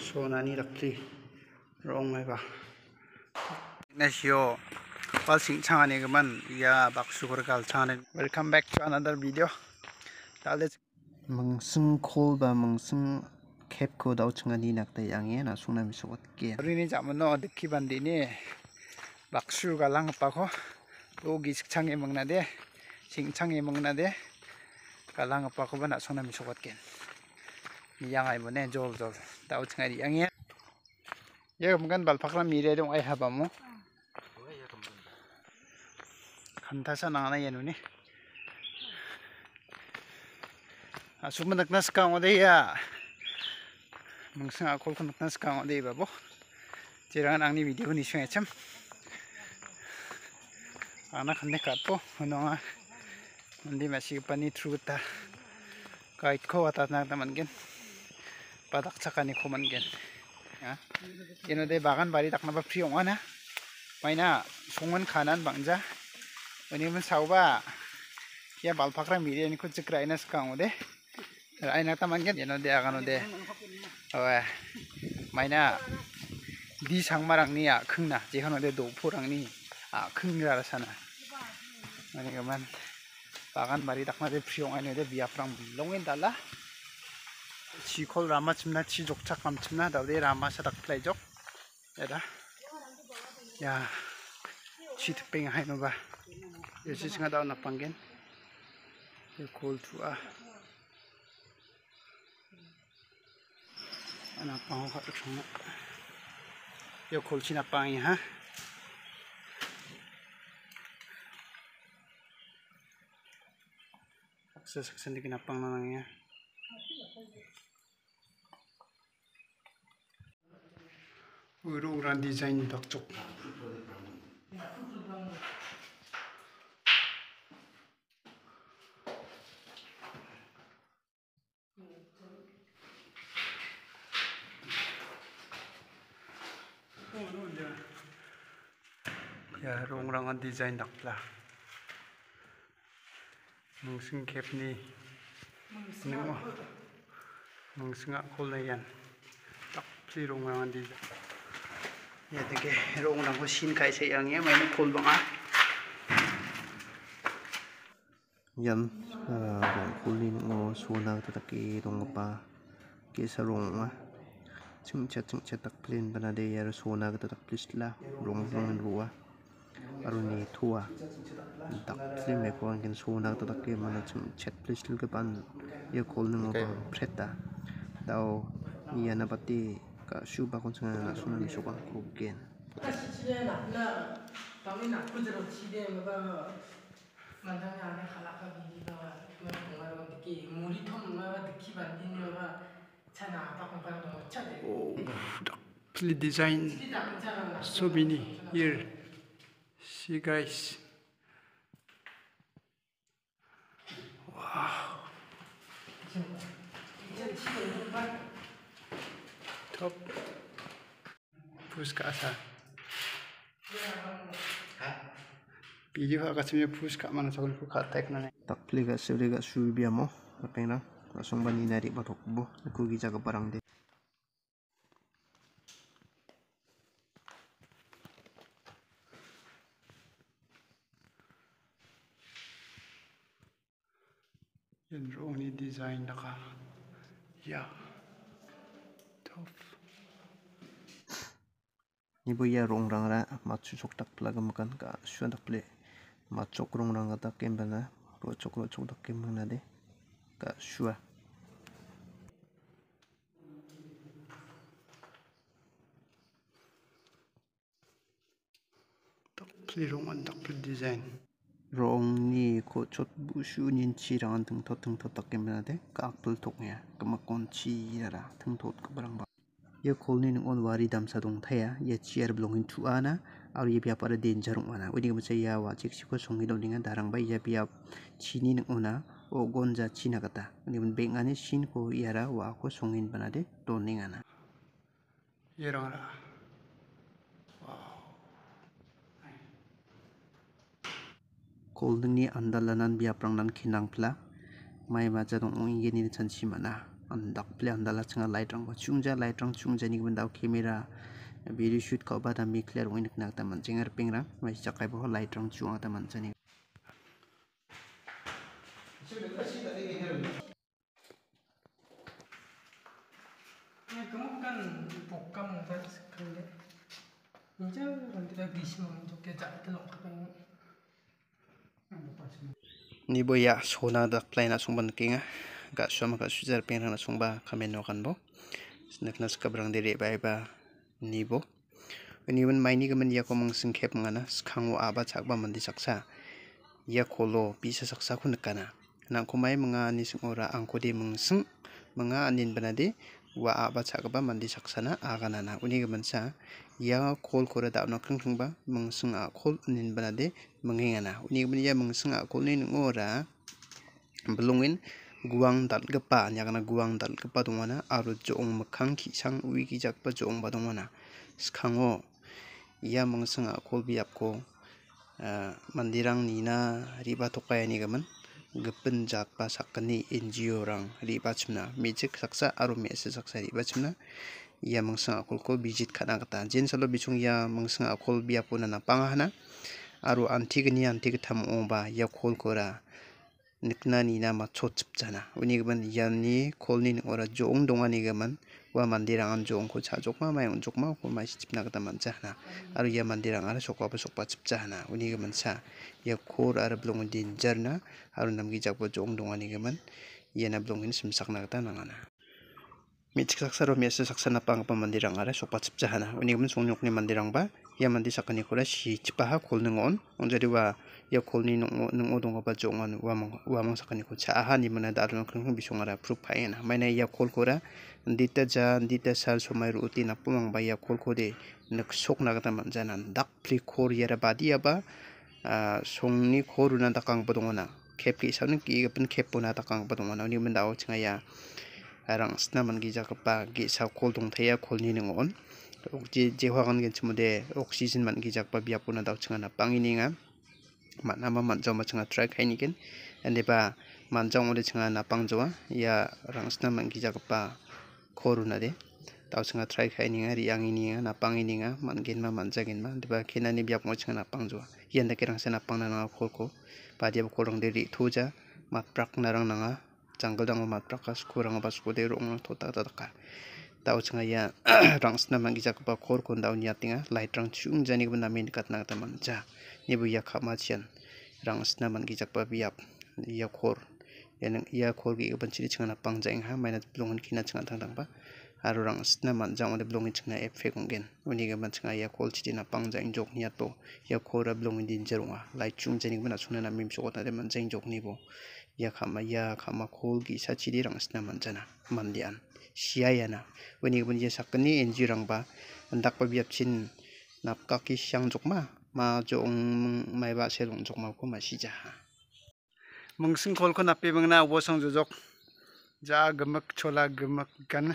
सोनानी रखती रोंग में बा नेशियो वाल सिंह छाने के मन या बक्सुगर काल छाने welcome back to another video दाले मंगसंग खोल बा मंगसंग 캡 को दाउ छंगानी नखते यांगे ना सुना मिसो के रिने जामनो देखि बंदीने 박수가랑빠고여기식창에먹나데식창에먹나데갈랑빠고바나소나미소같겐 yangai mone jol jol tau tahu yangi ye ya, mgan bal phakra mire dong ai haba mo khanta ah, sa na na yenu ni asum nak nas ka ngode ya mungsang akol kun nak nas ka ngode ba ya, bo video ni shwe cham ana khande katpo nonga mandi masi pani thru ta kai kho ata ta ปักชักนี่คุมันเกินยันนั่นเด็กบ้านบารีตักน่แบบฟรีองอ่ะนะไม่น่าชงมันขานันบังจ้าวันนี้มันสาวบ้ายาบาลพักรามีเรียนคุณจะกลายนะสกังโอเดไอ้นักตั้มันกินยันนั่นเด็อากันโอเดโอ้ยไม่น่าดีสังมารังนี่อ่ะขึ้นนะจีฮันโอเดดูผู้รังนี่อ่ะขึ้นราชนะวันนี้ก็มันบา้ันบารีตักน่ะเด็กฟรีองอันนี้เด็กบีอาฟรังลงเงินตัลล่า chikol rama chimna chi jokcha kam chimna dawde rama sadak play jok yada ya chi tepeng hai no ba yesi singa daw na panggen ye kol tu a ana pang ka chung ye kol chi na pang ha sesak sendiri kenapa nangnya Uro urang design dokcok. Ya, rong rongan design dok lah. Mungsing kep ni. Mungsing apa? Mungsing apa kau Tak si rong rongan ya dike rong dang ko sin kai se yang ye mai ne khol bang a yan rong kulin ngo suna ta ki dong pa ke sa rong ma chung cha chung cha tak plin bana de yar suna ta tak plis la rong rong ruwa aruni thua tak plin me ko angin suna ta tak ke mana chung chat plis lu ke ban ye khol ngo pa pheta dao yana pati ka shu ba kon sang na sun ni shoka ko gen ta shi chi ne na na ta mi na ku zero chi de ma ba man ta ya ne khala ka bi ba ma ko ma ro ki muri thom ma ba ki ban din ma ba cha na ta kon ba do cha de o please design so many here see guys wow 2007년 laptop puskasa Pidi ha kasih puska mana sakul ku katek nane tak pli ga suri ga suri biamo kapeng na langsung bani dari batok bo aku gija ke barang deh Yan rong ni design naka ya top nhiều bây giờ rong răng ra ma chu chok tak pla gam kan ka shuan tak ple ma chok rong rang ta kem bana ro chok ro chok tak kem này de ka shua tak ple rong an tak ple design rong ni có chot bu shu nin chi răng an thung thot thung thot tak kem na de ka apple thok ya ka ma kon chi ra thung thốt cái brang ia kolni ning on wari damsa dongtaia ia chair belonging to ana aro ia biapara danger ong·ana uni gimcha ia ya wa·cheksiko songe donenga darangba ia ya biap chini ning·ona o·gon ja china kata gita uni beng·ani sinko iara ya wa·ako songen banade donengana iarangara koldingni andalanan biaprangnan kinangpla maima jadong ong ingeni chanchi man·a on dak play on dala changa light rang ko chungja light rang chungja ni bandau camera video shoot ko ba da mi clear win nak ta man chingar er ping rang mai chakai bo light rang chuang ta man chani 그목간 ya, kan kan boya sona da plane asung ban kinga gaswa makasujar pengrang nasungba kamen wakanbo naknas kabrang dere baiba nibo niwan maini gaman ya komang singkep ngana skangwa aba chakba mandi saksa ya kolo bisa saksa ku nakana nangkomai menga ani singora angko de mengseng menga anin banade wa aba chakba mandi saksana agana na uni gaman sa ya kol kora da nakang tungba mengseng a kol anin banade mengengana uni gaman ya mengseng a kol ni ngora belungin guang dalgipa iakna guang dalgipa dongona aro jo·ong mikkang ki·sang Joong gijakgipa jo·ongba dongona skkango ia mingsing a·kol biapko uh, manderang nina re·ba tokaianigimin gipin jak ba sakgni NGO rang re·bachimna mejik saksa aro me·asa saksa re·bachimna ia mingsing a·kolko bijit ka·na gita jen salo bisung iya mingsing a·kol biapona napangahana aro antigni antigittam ong ba ia kolkora nipnani na ma cho chip chana uni gban yan ni kol ni ng ora jo ong dong ani gaman wa mandir ang jo ong ko cha jok ma mai ong jok ma ko mai chip na ga man cha na aru ya mandir ang ara sok pa sok pa chip cha na ya kor ara blong din jar aru nam gi jak pa jo ya na blong ni sim Mitsik saksa rumi asa saksa na pang pa mandirang ara so pat sipsa hana. Uni gamin song nyokni mandirang ba ya mandi saka ni kura shi chipa ha kol on. On wa ya kol ni nung on nung odong kapa jong on wa mang wa mong saka ni kura cha ni mana dalu nung kung bisong ara pruk pa ena. Mai ya kol kura ndita ja ndita sal so mai ruti na pumang ba ya kol kode nuk sok na kata man jana ndak pli kor yara ba dia ba song ni koruna takang podong ona. Kepri sa nung ki gapin kepona takang podong ona. Uni gamin dawo chinga ya arang-sna mangjak ba ge-sa dong dongthaya kolni ning on okji jehogan gen chmude oxygen mangjak ba biapuna daw chngana pangininga manama manjama changa try khainiken andeba manjang ode changa napangjowa ya rangsna mangjak ba koruna de ma try khaininga ma napangininga mangenma manjagenma deba kenani biapmo changa napangjowa yanda kerang se na nanga kolko padiab kolong de ri thuja matprak narang nanga janggal dang mat prakas kurang abas kude rong tota tataka tau changa ya rang sna mangi jak ba kor kon dau nya tinga light trang chung jani bna min kat na ta ni bu ya khama chen rang sna mangi jak ba biap ya kor ya nang ya kor gi ban chiri changa na pang jang ha maina blongan kina changa thang thang ba aro rangsina manjang ode blongi chinga effect ong·gen unigimin chinga ia kolchidina pangjang jokni ato ia kora blongi dinja ong·a laichung na mim namen pisokotna de manjang bo. Ya kama ya kama kol gi·sachide rangsina manjana mandean sia iana unigimin ia sakgni NG-rangba andakba biapchin napkaki jok ma jong maiba se ko na pe kolko na wo jok ja gemek chola gemak gan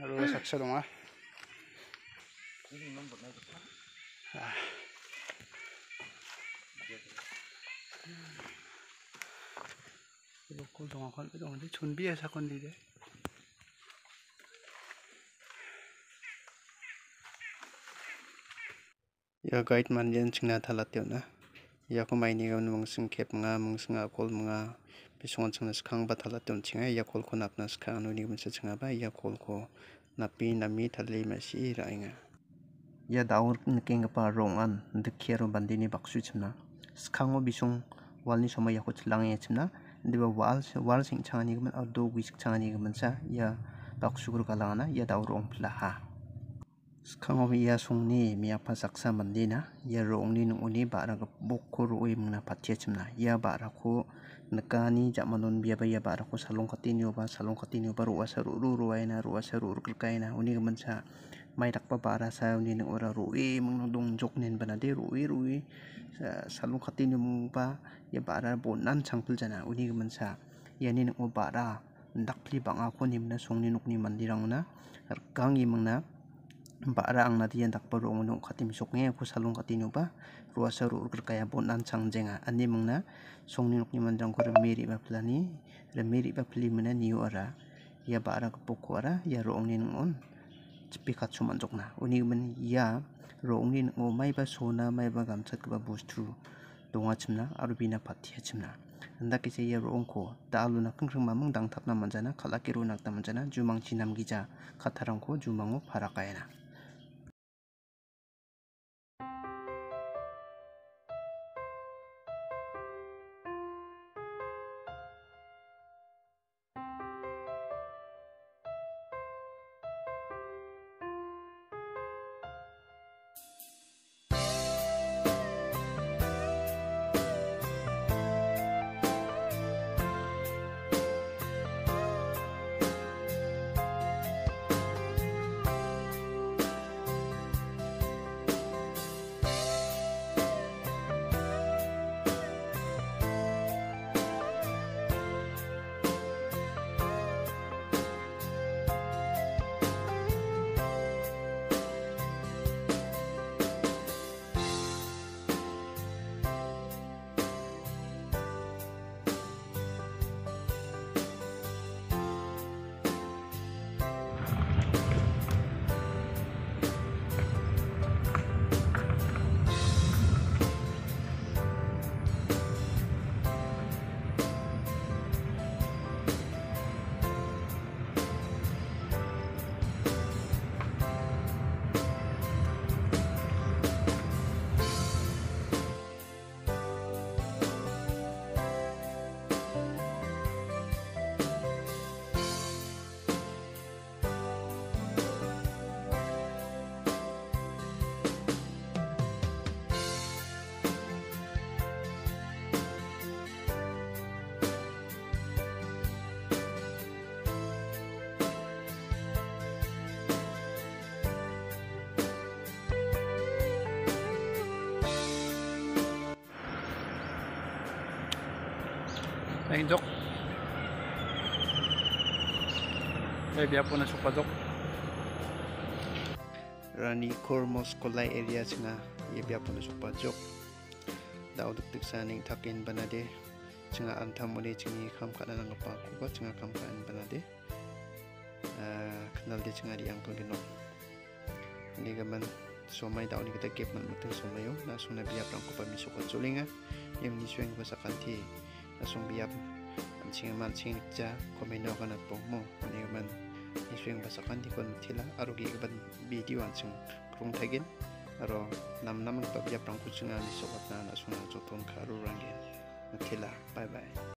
로를작체동안 아. Local দঙা খন দঙা দি চুনবি আছে কন দি দে ya guide man yan sing na thalat yo na ya ko mai ni gon mong sing khep nga mong sing a kol nga piso nga tsang na sikang bata lati nchi nga ya kolko napna sikang anu ni gama tsang nga ba ya kolko napi, nami, thali, masi, raayi nga ya daawar naka nga paa rong aan nda kiya rong bandi ni baksu tsimna sikang nga piso nga walni soma yako tsila nga skangom ia songni mia pasaksa m a n d i n a ia ro·ongni n u n g u n i ba·ra bokko r u i mingna patchechimna ia ba·rako n a k a n i ja·manon biaba ia ba·rako salong k a t i n i u b a salong k a t i n i u b a r u w a s a r u r u r o a i n a r u w a s a r u r u k r i k a i n a uni gimincha mai d a k p a ba·ra s a u n i n u n g o r a r u i mingno dongjoknen banade r u i ro·e salong k a t i n i u mung b a ia ba·ra bonan c h a n g p u l j a n a uni gimincha iani n u n g o ba·ra dakpli bang·ako n i m n a songni nokni m a n d i r a n g n a r i k a n g i mingna bara ang nadiyan dakpa rong no k a t i m soknge ko salung k a t i n u ba ruasa ru ur kaya bon a n changjenga ani mangna songni nokni manjang ko meri ba plani re meri ba pli mena niu ara ya bara ko poko ara ya rongni ngon n chipi k a c h u manjokna uni men ya rongni ngo n mai ba sona mai ba gamchat ba bostu r donga chimna aru bina patia chimna anda kese ya roongko daaluna kengkeng mamung dang tapna manjana kalaki ru nakta manjana jumanchi g namgija katarangko jumango parakayana Ayun, Dok. Ay, biya po na siya pa, Dok. Rani Kormos Kolay area nga biya po na siya pa, Dok. Daw duktik saning takin banade. cengah antam oleh cengi kam kada nang apa cengah cunga kam kan banade. Ah, kenal dia cengah di angkel Ini gaman somai daun kita kep man mutung somayo na suna biya prang kupa misukan sulinga ah. yang nisueng basa kanti. kasumbiab ansinga mansing nikja komeno kana pongmo animan iswing basakan dikon tila arugi ban video ansing krung tagin aro nam nam tabya prangku singa ni sobat na na sunga joton karu rangi tila bye bye